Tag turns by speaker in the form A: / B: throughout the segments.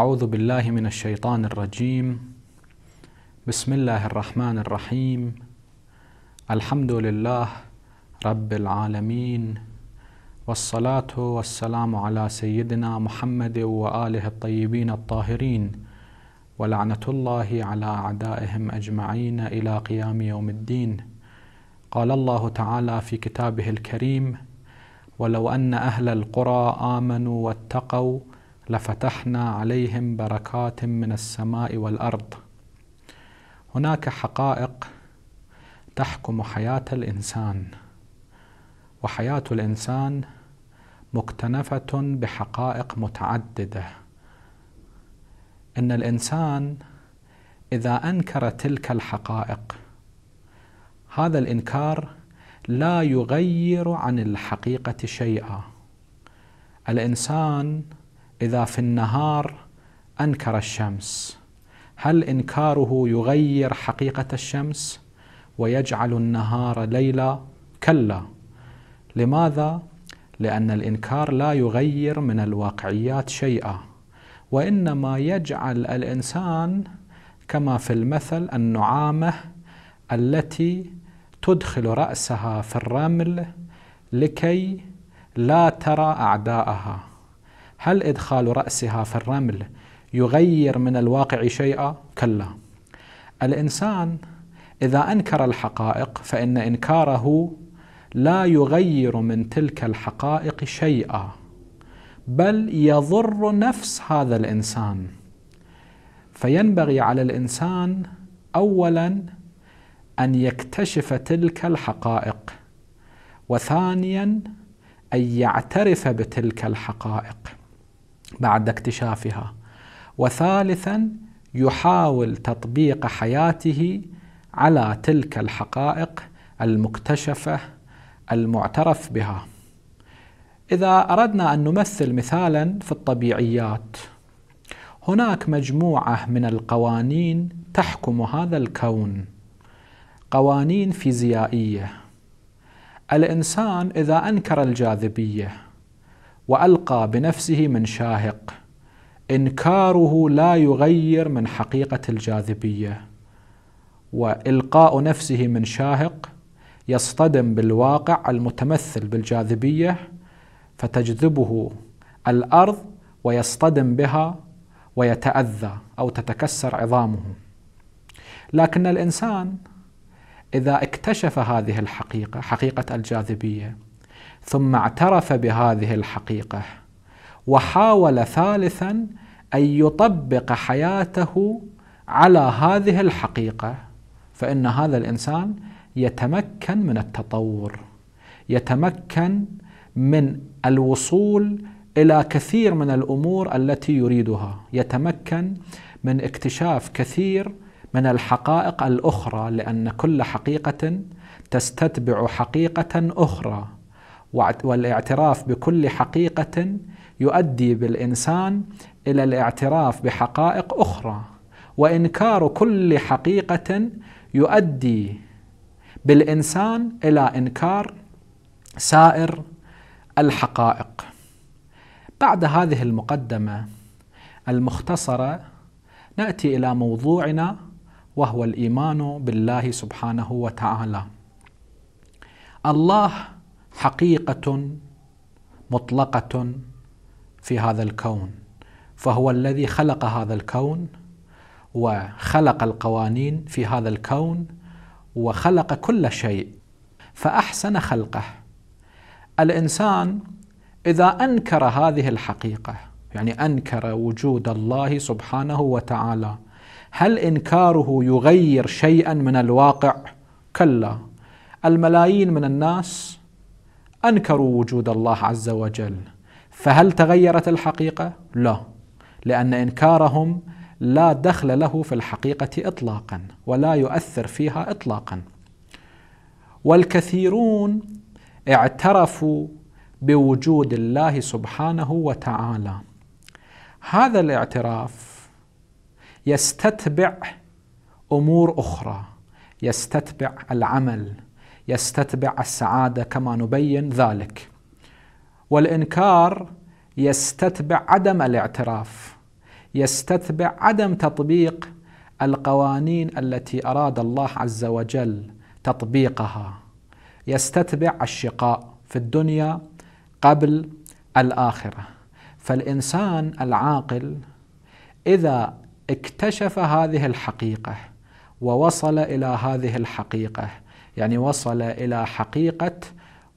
A: أعوذ بالله من الشيطان الرجيم بسم الله الرحمن الرحيم الحمد لله رب العالمين والصلاة والسلام على سيدنا محمد وآله الطيبين الطاهرين ولعنة الله على أعدائهم أجمعين إلى قيام يوم الدين قال الله تعالى في كتابه الكريم ولو أن أهل القرى آمنوا واتقوا لفتحنا عليهم بركات من السماء والارض هناك حقائق تحكم حياه الانسان وحياه الانسان مكتنفه بحقائق متعدده ان الانسان اذا انكر تلك الحقائق هذا الانكار لا يغير عن الحقيقه شيئا الانسان إذا في النهار أنكر الشمس هل إنكاره يغير حقيقة الشمس ويجعل النهار ليلا؟ كلا لماذا؟ لأن الإنكار لا يغير من الواقعيات شيئا وإنما يجعل الإنسان كما في المثل النعامة التي تدخل رأسها في الرمل لكي لا ترى أعداءها هل إدخال رأسها في الرمل يغير من الواقع شيئا؟ كلا الإنسان إذا أنكر الحقائق فإن إنكاره لا يغير من تلك الحقائق شيئا بل يضر نفس هذا الإنسان فينبغي على الإنسان أولا أن يكتشف تلك الحقائق وثانيا أن يعترف بتلك الحقائق بعد اكتشافها وثالثا يحاول تطبيق حياته على تلك الحقائق المكتشفه المعترف بها اذا اردنا ان نمثل مثالا في الطبيعيات هناك مجموعه من القوانين تحكم هذا الكون قوانين فيزيائيه الانسان اذا انكر الجاذبيه والقى بنفسه من شاهق انكاره لا يغير من حقيقه الجاذبيه والقاء نفسه من شاهق يصطدم بالواقع المتمثل بالجاذبيه فتجذبه الارض ويصطدم بها ويتاذى او تتكسر عظامه لكن الانسان اذا اكتشف هذه الحقيقه حقيقه الجاذبيه ثم اعترف بهذه الحقيقه وحاول ثالثا ان يطبق حياته على هذه الحقيقه فان هذا الانسان يتمكن من التطور يتمكن من الوصول الى كثير من الامور التي يريدها يتمكن من اكتشاف كثير من الحقائق الاخرى لان كل حقيقه تستتبع حقيقه اخرى والاعتراف بكل حقيقة يؤدي بالإنسان إلى الاعتراف بحقائق أخرى وإنكار كل حقيقة يؤدي بالإنسان إلى إنكار سائر الحقائق بعد هذه المقدمة المختصرة ناتي الى موضوعنا وهو الايمان بالله سبحانه وتعالى الله حقيقه مطلقه في هذا الكون فهو الذي خلق هذا الكون وخلق القوانين في هذا الكون وخلق كل شيء فاحسن خلقه الانسان اذا انكر هذه الحقيقه يعني انكر وجود الله سبحانه وتعالى هل انكاره يغير شيئا من الواقع كلا الملايين من الناس انكروا وجود الله عز وجل فهل تغيرت الحقيقه لا لان انكارهم لا دخل له في الحقيقه اطلاقا ولا يؤثر فيها اطلاقا والكثيرون اعترفوا بوجود الله سبحانه وتعالى هذا الاعتراف يستتبع امور اخرى يستتبع العمل يستتبع السعاده كما نبين ذلك والانكار يستتبع عدم الاعتراف يستتبع عدم تطبيق القوانين التي اراد الله عز وجل تطبيقها يستتبع الشقاء في الدنيا قبل الاخره فالانسان العاقل اذا اكتشف هذه الحقيقه ووصل الى هذه الحقيقه يعني وصل إلى حقيقة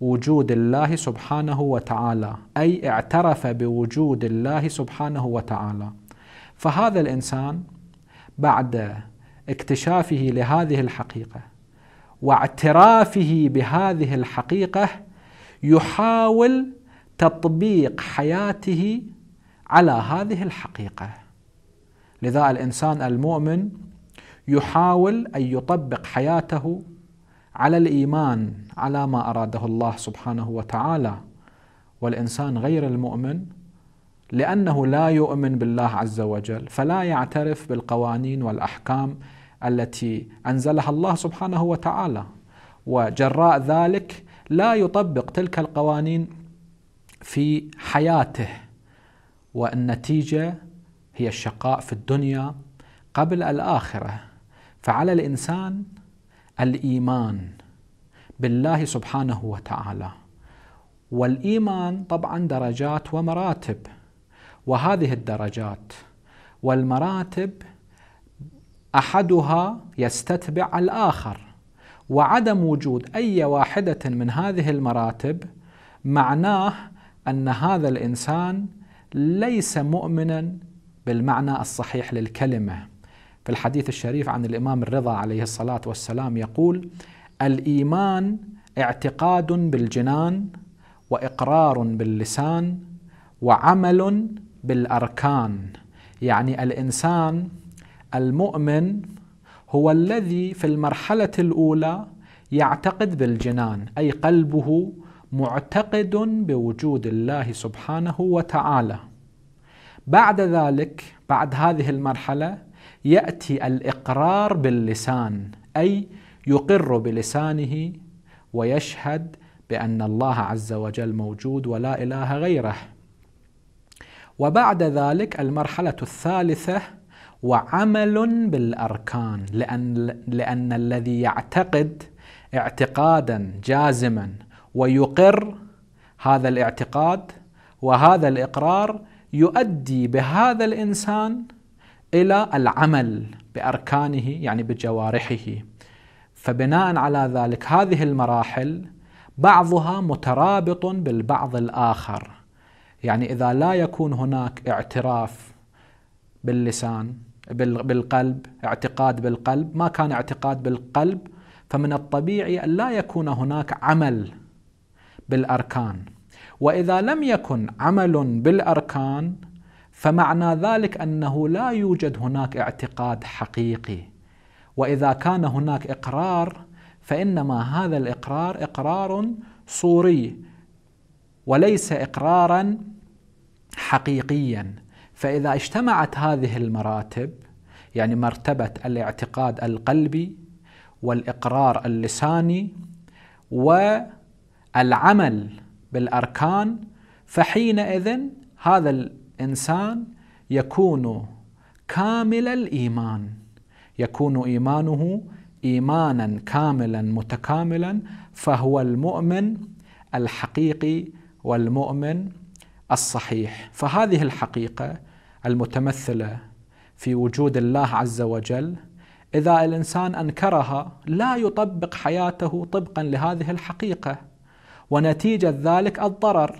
A: وجود الله سبحانه وتعالى أي اعترف بوجود الله سبحانه وتعالى فهذا الإنسان بعد اكتشافه لهذه الحقيقة واعترافه بهذه الحقيقة يحاول تطبيق حياته على هذه الحقيقة لذا الإنسان المؤمن يحاول أن يطبق حياته على الايمان على ما اراده الله سبحانه وتعالى والانسان غير المؤمن لانه لا يؤمن بالله عز وجل فلا يعترف بالقوانين والاحكام التي انزلها الله سبحانه وتعالى وجراء ذلك لا يطبق تلك القوانين في حياته والنتيجه هي الشقاء في الدنيا قبل الاخره فعلى الانسان الايمان بالله سبحانه وتعالى والايمان طبعا درجات ومراتب وهذه الدرجات والمراتب احدها يستتبع الاخر وعدم وجود اي واحده من هذه المراتب معناه ان هذا الانسان ليس مؤمنا بالمعنى الصحيح للكلمه في الحديث الشريف عن الإمام الرضا عليه الصلاة والسلام يقول الإيمان اعتقاد بالجنان وإقرار باللسان وعمل بالأركان يعني الإنسان المؤمن هو الذي في المرحلة الأولى يعتقد بالجنان أي قلبه معتقد بوجود الله سبحانه وتعالى بعد ذلك بعد هذه المرحله ياتي الاقرار باللسان اي يقر بلسانه ويشهد بان الله عز وجل موجود ولا اله غيره وبعد ذلك المرحله الثالثه وعمل بالاركان لان لان الذي يعتقد اعتقادا جازما ويقر هذا الاعتقاد وهذا الاقرار يؤدي بهذا الانسان إلى العمل بأركانه يعني بجوارحه فبناء على ذلك هذه المراحل بعضها مترابط بالبعض الآخر يعني إذا لا يكون هناك اعتراف باللسان بالقلب اعتقاد بالقلب ما كان اعتقاد بالقلب فمن الطبيعي أن لا يكون هناك عمل بالأركان وإذا لم يكن عمل بالأركان فمعنى ذلك انه لا يوجد هناك اعتقاد حقيقي واذا كان هناك اقرار فانما هذا الاقرار اقرار صوري وليس اقرارا حقيقيا فاذا اجتمعت هذه المراتب يعني مرتبه الاعتقاد القلبي والاقرار اللساني والعمل بالاركان فحينئذ هذا الانسان يكون كامل الايمان يكون ايمانه ايمانا كاملا متكاملا فهو المؤمن الحقيقي والمؤمن الصحيح فهذه الحقيقه المتمثله في وجود الله عز وجل اذا الانسان انكرها لا يطبق حياته طبقا لهذه الحقيقه ونتيجه ذلك الضرر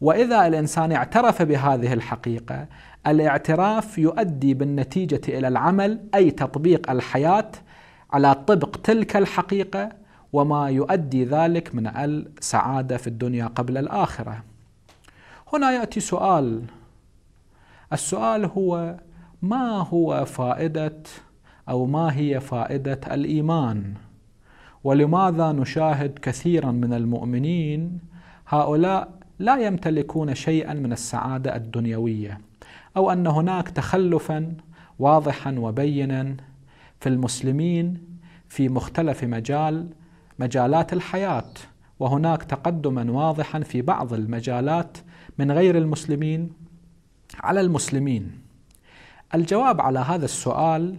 A: واذا الانسان اعترف بهذه الحقيقه الاعتراف يؤدي بالنتيجه الى العمل اي تطبيق الحياه على طبق تلك الحقيقه وما يؤدي ذلك من السعاده في الدنيا قبل الاخره. هنا ياتي سؤال السؤال هو ما هو فائده او ما هي فائده الايمان؟ ولماذا نشاهد كثيرا من المؤمنين هؤلاء لا يمتلكون شيئا من السعاده الدنيويه او ان هناك تخلفا واضحا وبينا في المسلمين في مختلف مجال مجالات الحياه وهناك تقدما واضحا في بعض المجالات من غير المسلمين على المسلمين الجواب على هذا السؤال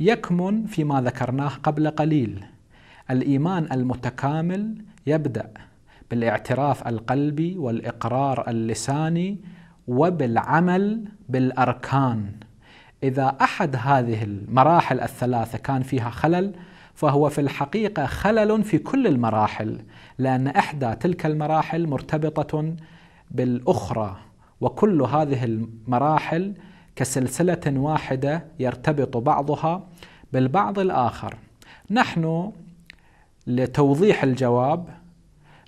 A: يكمن فيما ذكرناه قبل قليل الايمان المتكامل يبدا بالاعتراف القلبي والاقرار اللساني وبالعمل بالاركان اذا احد هذه المراحل الثلاثه كان فيها خلل فهو في الحقيقه خلل في كل المراحل لان احدى تلك المراحل مرتبطه بالاخرى وكل هذه المراحل كسلسله واحده يرتبط بعضها بالبعض الاخر نحن لتوضيح الجواب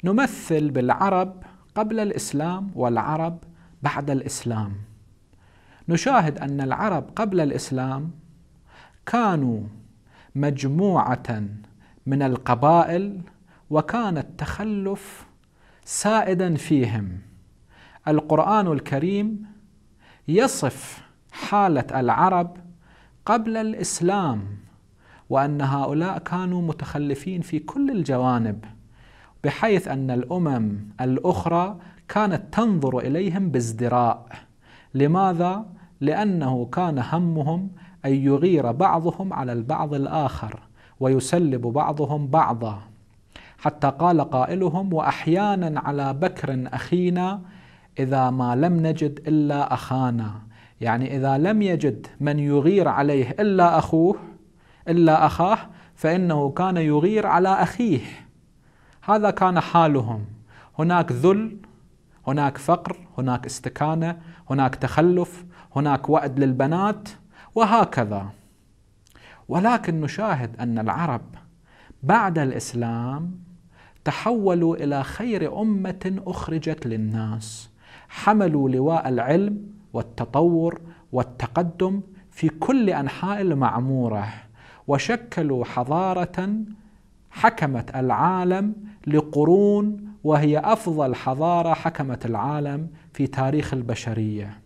A: نمثل بالعرب قبل الاسلام والعرب بعد الاسلام نشاهد ان العرب قبل الاسلام كانوا مجموعه من القبائل وكان التخلف سائدا فيهم القران الكريم يصف حاله العرب قبل الاسلام وان هؤلاء كانوا متخلفين في كل الجوانب بحيث أن الأمم الأخرى كانت تنظر إليهم بازدراء لماذا؟ لأنه كان همهم أن يغير بعضهم على البعض الآخر ويسلب بعضهم بعضا حتى قال قائلهم وأحيانا على بكر أخينا إذا ما لم نجد إلا أخانا يعني إذا لم يجد من يغير عليه إلا أخوه إلا أخاه فإنه كان يغير على أخيه هذا كان حالهم هناك ذل هناك فقر هناك استكانة هناك تخلف هناك وأد للبنات وهكذا ولكن نشاهد أن العرب بعد الإسلام تحولوا إلى خير أمة أخرجت للناس حملوا لواء العلم والتطور والتقدم في كل أنحاء المعمورة وشكلوا حضارة حكمت العالم لقرون وهي افضل حضاره حكمت العالم في تاريخ البشريه.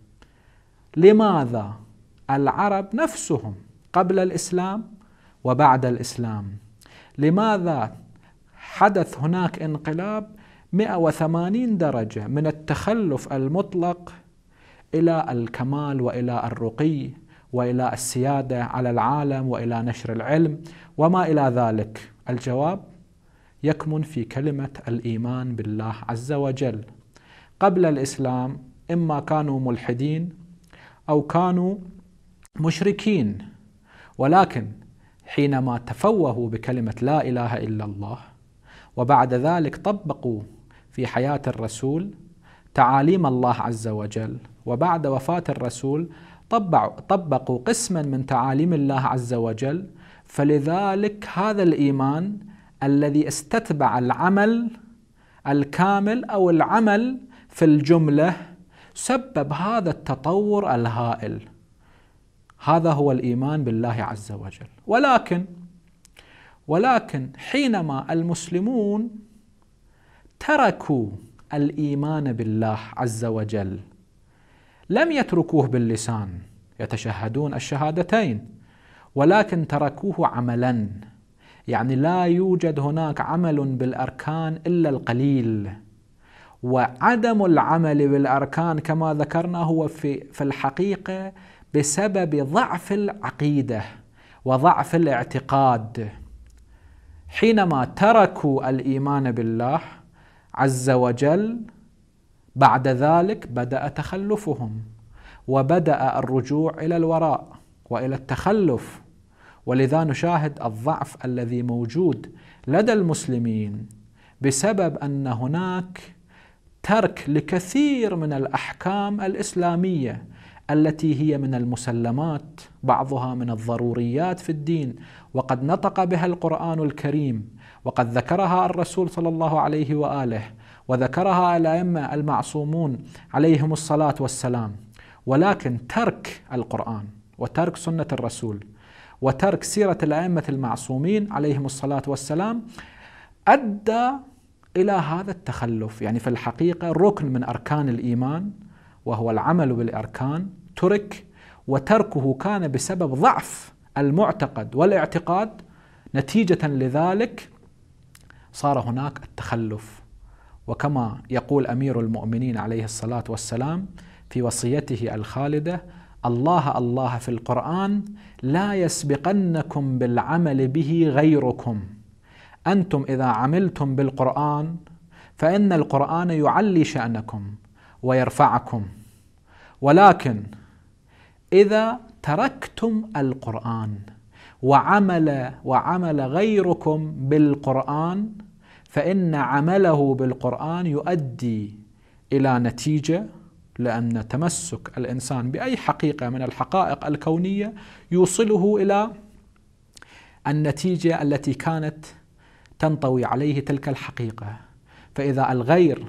A: لماذا العرب نفسهم قبل الاسلام وبعد الاسلام لماذا حدث هناك انقلاب 180 درجه من التخلف المطلق الى الكمال والى الرقي والى السياده على العالم والى نشر العلم وما الى ذلك الجواب يكمن في كلمة الإيمان بالله عز وجل قبل الإسلام إما كانوا ملحدين أو كانوا مشركين ولكن حينما تفوهوا بكلمة لا إله إلا الله وبعد ذلك طبقوا في حياة الرسول تعاليم الله عز وجل وبعد وفاة الرسول طبقوا قسما من تعاليم الله عز وجل فلذلك هذا الإيمان الذي استتبع العمل الكامل أو العمل في الجملة سبب هذا التطور الهائل هذا هو الإيمان بالله عز وجل ولكن ولكن حينما المسلمون تركوا الايمان بالله عز وجل لم يتركوه باللسان يتشهدون الشهادتين ولكن تركوه عملا يعني لا يوجد هناك عمل بالاركان الا القليل وعدم العمل بالاركان كما ذكرنا هو في في الحقيقه بسبب ضعف العقيده وضعف الاعتقاد حينما تركوا الايمان بالله عز وجل بعد ذلك بدا تخلفهم وبدا الرجوع الى الوراء والى التخلف ولذا نشاهد الضعف الذي موجود لدى المسلمين بسبب ان هناك ترك لكثير من الاحكام الاسلاميه التي هي من المسلمات بعضها من الضروريات في الدين وقد نطق بها القران الكريم وقد ذكرها الرسول صلى الله عليه واله وذكرها الائمه المعصومون عليهم الصلاه والسلام ولكن ترك القران وترك سنه الرسول وترك سيرة الأئمة المعصومين عليهم الصلاة والسلام أدى إلى هذا التخلف يعني في الحقيقة ركن من أركان الإيمان وهو العمل بالأركان ترك وتركه كان بسبب ضعف المعتقد والاعتقاد نتيجة لذلك صار هناك التخلف وكما يقول أمير المؤمنين عليه الصلاة والسلام في وصيته الخالدة الله الله في القرآن لا يسبقنكم بالعمل به غيركم أنتم إذا عملتم بالقرآن فإن القرآن يعلي شأنكم ويرفعكم ولكن إذا تركتم القرآن وعمل وعمل غيركم بالقرآن فإن عمله بالقرآن يؤدي إلى نتيجة لأن تمسك الإنسان بأي حقيقة من الحقائق الكونية يوصله إلى النتيجة التي كانت تنطوي عليه تلك الحقيقة فإذا الغير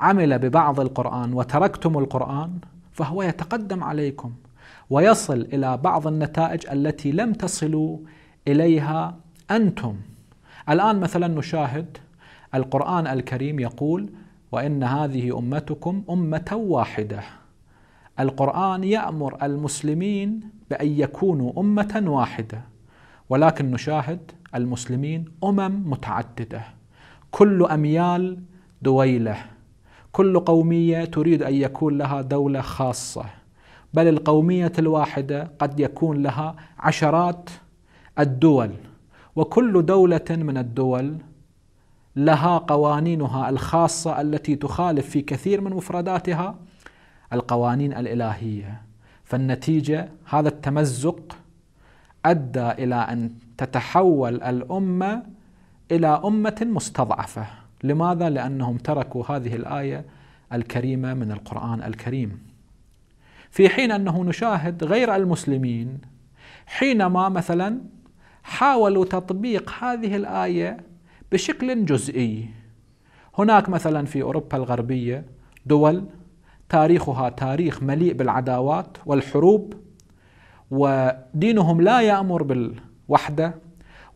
A: عمل ببعض القرآن وتركتم القرآن فهو يتقدم عليكم ويصل إلى بعض النتائج التي لم تصلوا إليها أنتم الآن مثلا نشاهد القرآن الكريم يقول وان هذه امتكم امه واحده القران يامر المسلمين بان يكونوا امه واحده ولكن نشاهد المسلمين امم متعدده كل اميال دويله كل قوميه تريد ان يكون لها دوله خاصه بل القوميه الواحده قد يكون لها عشرات الدول وكل دوله من الدول لها قوانينها الخاصة التي تخالف في كثير من مفرداتها القوانين الإلهية فالنتيجة هذا التمزق أدى إلى أن تتحول الأمة إلى أمة مستضعفة لماذا؟ لأنهم تركوا هذه الآية الكريمة من القرآن الكريم في حين أنه نشاهد غير المسلمين حينما مثلا حاولوا تطبيق هذه الآية بشكل جزئي هناك مثلا في أوروبا الغربية دول تاريخها تاريخ مليء بالعداوات والحروب ودينهم لا يأمر بالوحدة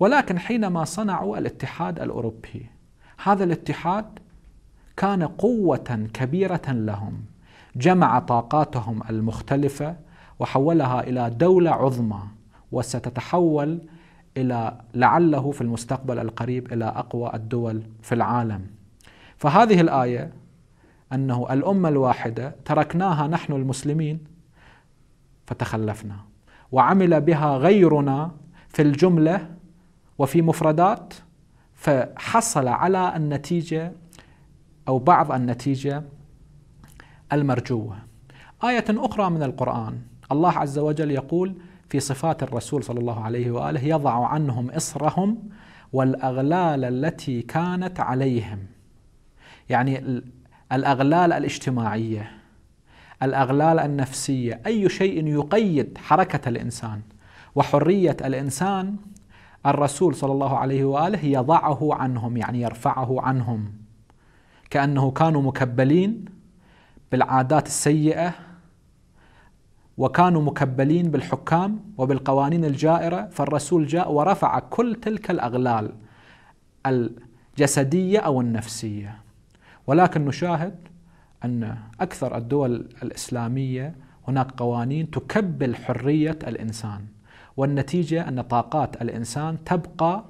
A: ولكن حينما صنعوا الاتحاد الأوروبي هذا الاتحاد كان قوة كبيرة لهم جمع طاقاتهم المختلفة وحولها إلى دولة عظمى وستتحول الى لعله في المستقبل القريب الى اقوى الدول في العالم. فهذه الايه انه الامه الواحده تركناها نحن المسلمين فتخلفنا وعمل بها غيرنا في الجمله وفي مفردات فحصل على النتيجه او بعض النتيجه المرجوه. ايه اخرى من القران الله عز وجل يقول في صفات الرسول صلى الله عليه واله يضع عنهم اصرهم والاغلال التي كانت عليهم. يعني الاغلال الاجتماعيه الاغلال النفسيه، اي شيء يقيد حركه الانسان وحريه الانسان الرسول صلى الله عليه واله يضعه عنهم يعني يرفعه عنهم. كانه كانوا مكبلين بالعادات السيئه وكانوا مكبلين بالحكام وبالقوانين الجائرة فالرسول جاء ورفع كل تلك الأغلال الجسدية أو النفسية ولكن نشاهد أن أكثر الدول الإسلامية هناك قوانين تكبل حرية الإنسان والنتيجة أن طاقات الإنسان تبقى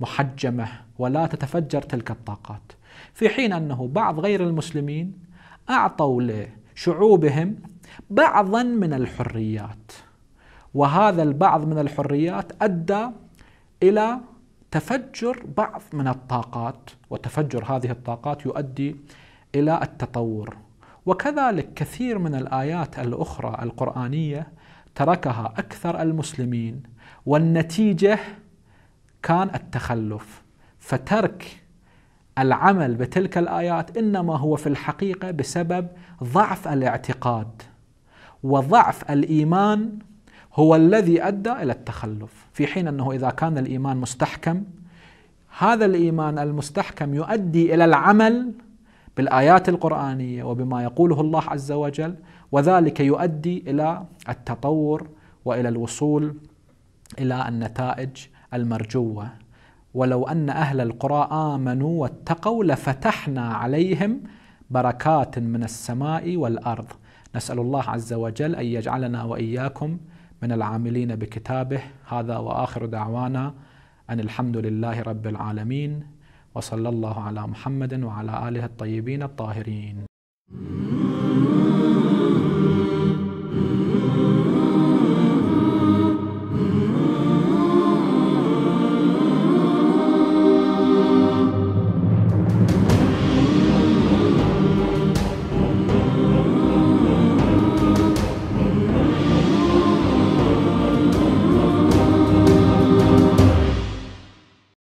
A: محجمة ولا تتفجر تلك الطاقات في حين أنه بعض غير المسلمين أعطوا له شعوبهم بعضا من الحريات وهذا البعض من الحريات ادى الى تفجر بعض من الطاقات وتفجر هذه الطاقات يؤدي الى التطور وكذلك كثير من الايات الاخرى القرانيه تركها اكثر المسلمين والنتيجه كان التخلف فترك العمل بتلك الايات انما هو في الحقيقه بسبب ضعف الاعتقاد وضعف الايمان هو الذي ادى الى التخلف في حين انه اذا كان الايمان مستحكم هذا الايمان المستحكم يؤدي الى العمل بالايات القرانيه وبما يقوله الله عز وجل وذلك يؤدي الى التطور والى الوصول الى النتائج المرجوه ولو أن أهل القرى آمنوا واتقوا لفتحنا عليهم بركات من السماء والأرض نسأل الله عز وجل أن يجعلنا وإياكم من العاملين بكتابه هذا وآخر دعوانا أن الحمد لله رب العالمين وصلى الله على محمد وعلى آله الطيبين الطاهرين